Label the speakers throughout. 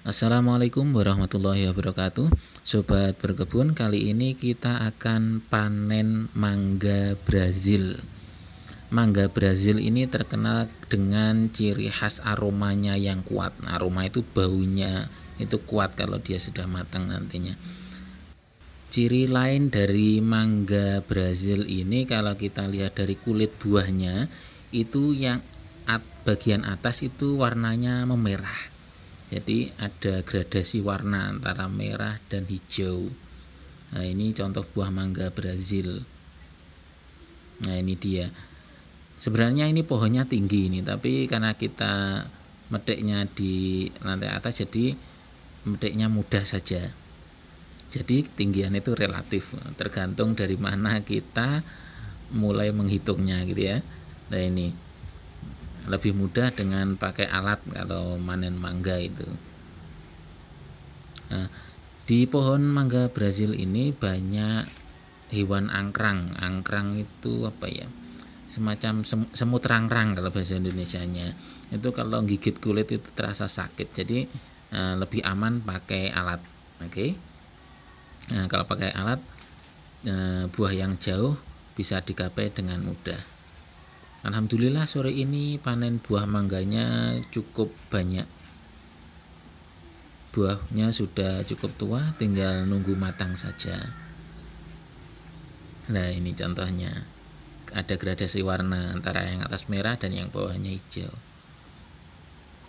Speaker 1: Assalamualaikum warahmatullahi wabarakatuh Sobat berkebun kali ini kita akan panen mangga Brazil Mangga Brazil ini terkenal dengan ciri khas aromanya yang kuat nah, Aroma itu baunya itu kuat kalau dia sudah matang nantinya Ciri lain dari mangga Brazil ini kalau kita lihat dari kulit buahnya Itu yang at, bagian atas itu warnanya memerah jadi ada gradasi warna antara merah dan hijau nah ini contoh buah mangga Brazil nah ini dia sebenarnya ini pohonnya tinggi ini tapi karena kita metiknya di lantai atas jadi metiknya mudah saja jadi ketinggian itu relatif tergantung dari mana kita mulai menghitungnya gitu ya nah ini lebih mudah dengan pakai alat atau manen mangga itu nah, di pohon mangga Brazil ini banyak hewan angkrang angkrang itu apa ya semacam sem semut rangrang kalau bahasa Indonesianya itu kalau gigit kulit itu terasa sakit jadi eh, lebih aman pakai alat oke okay? nah, kalau pakai alat eh, buah yang jauh bisa digapai dengan mudah Alhamdulillah sore ini panen buah mangganya cukup banyak. Buahnya sudah cukup tua, tinggal nunggu matang saja. Nah, ini contohnya. Ada gradasi warna antara yang atas merah dan yang bawahnya hijau.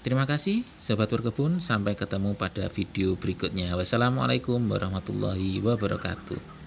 Speaker 1: Terima kasih, sahabat berkebun. Sampai ketemu pada video berikutnya. Wassalamualaikum warahmatullahi wabarakatuh.